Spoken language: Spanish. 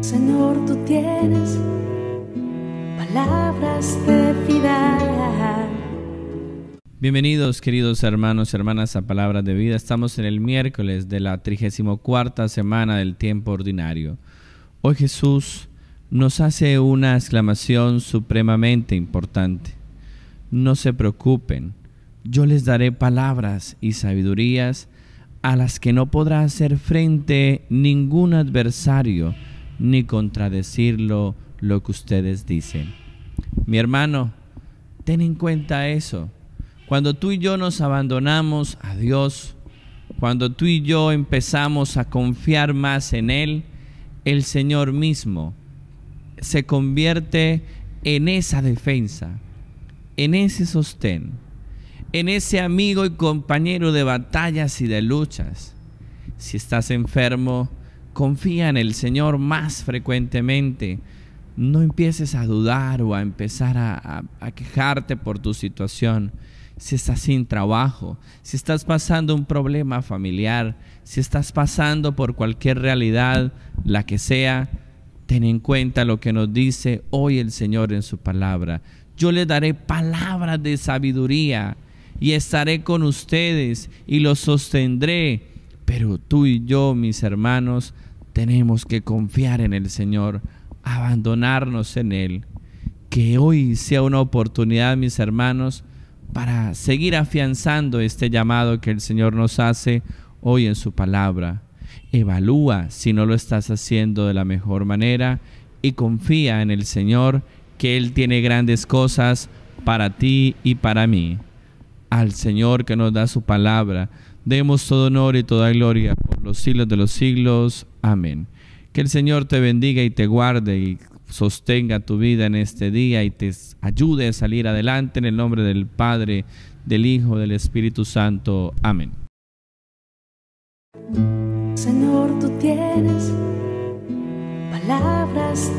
Señor, tú tienes palabras de vida. Bienvenidos queridos hermanos, y hermanas a Palabras de Vida. Estamos en el miércoles de la 34 semana del tiempo ordinario. Hoy Jesús nos hace una exclamación supremamente importante. No se preocupen, yo les daré palabras y sabidurías a las que no podrá hacer frente ningún adversario ni contradecirlo lo que ustedes dicen. Mi hermano, ten en cuenta eso. Cuando tú y yo nos abandonamos a Dios, cuando tú y yo empezamos a confiar más en Él, el Señor mismo se convierte en esa defensa, en ese sostén en ese amigo y compañero de batallas y de luchas. Si estás enfermo, confía en el Señor más frecuentemente. No empieces a dudar o a empezar a, quejarte por tu situación si estás sin trabajo, si estás pasando un problema familiar, si estás pasando por cualquier realidad, la que sea, ten en cuenta lo que nos dice hoy el Señor en su palabra. Yo le daré palabras de sabiduría y estaré con ustedes y los sostendré. Pero tú y yo, mis hermanos, tenemos que confiar en el Señor, abandonarnos en Él. Que hoy sea una oportunidad, mis hermanos, para seguir afianzando este llamado que el Señor nos hace hoy en su palabra. Evalúa si no lo estás haciendo de la mejor manera y confía en el Señor que Él tiene grandes cosas para ti y para mí al Señor que nos da su palabra. Demos todo honor y toda gloria por los siglos de los siglos. Amén. Que el Señor te bendiga y te guarde y sostenga tu vida en este día y te ayude a salir adelante en el nombre del Padre, del Hijo, del Espíritu Santo. Amén. Señor, tú tienes palabras